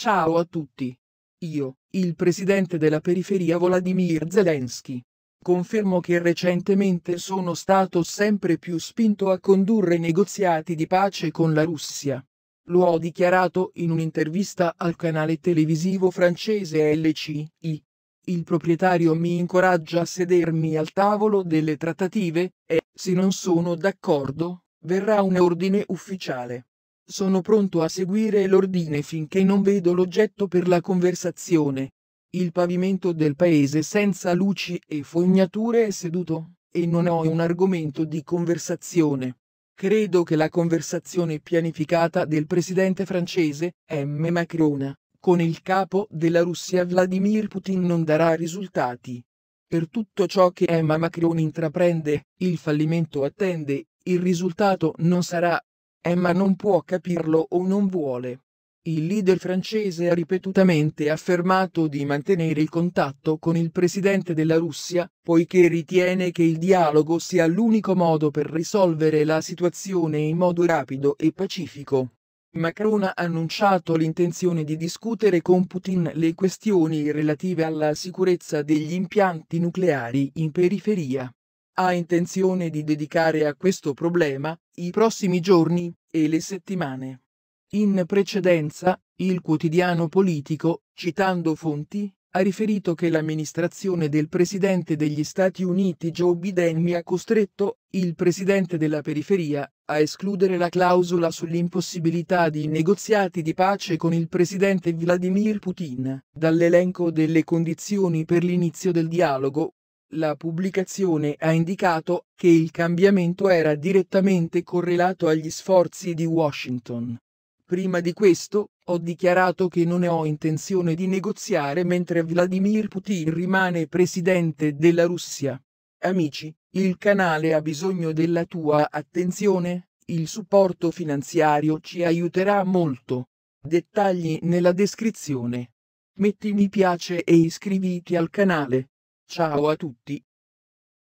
Ciao a tutti. Io, il presidente della periferia Volodymyr Zelensky. Confermo che recentemente sono stato sempre più spinto a condurre negoziati di pace con la Russia. Lo ho dichiarato in un'intervista al canale televisivo francese LCI. Il proprietario mi incoraggia a sedermi al tavolo delle trattative e, se non sono d'accordo, verrà un ordine ufficiale. Sono pronto a seguire l'ordine finché non vedo l'oggetto per la conversazione. Il pavimento del paese senza luci e fognature è seduto, e non ho un argomento di conversazione. Credo che la conversazione pianificata del presidente francese, M. Macron, con il capo della Russia Vladimir Putin non darà risultati. Per tutto ciò che Emma Macron intraprende, il fallimento attende, il risultato non sarà Emma eh, non può capirlo o non vuole. Il leader francese ha ripetutamente affermato di mantenere il contatto con il presidente della Russia, poiché ritiene che il dialogo sia l'unico modo per risolvere la situazione in modo rapido e pacifico. Macron ha annunciato l'intenzione di discutere con Putin le questioni relative alla sicurezza degli impianti nucleari in periferia. Ha intenzione di dedicare a questo problema i prossimi giorni, e le settimane. In precedenza, il quotidiano politico, citando fonti, ha riferito che l'amministrazione del presidente degli Stati Uniti Joe Biden mi ha costretto, il presidente della periferia, a escludere la clausola sull'impossibilità di negoziati di pace con il presidente Vladimir Putin, dall'elenco delle condizioni per l'inizio del dialogo, la pubblicazione ha indicato che il cambiamento era direttamente correlato agli sforzi di Washington. Prima di questo, ho dichiarato che non ho intenzione di negoziare mentre Vladimir Putin rimane presidente della Russia. Amici, il canale ha bisogno della tua attenzione, il supporto finanziario ci aiuterà molto. Dettagli nella descrizione. Metti mi piace e iscriviti al canale. Ciao a tutti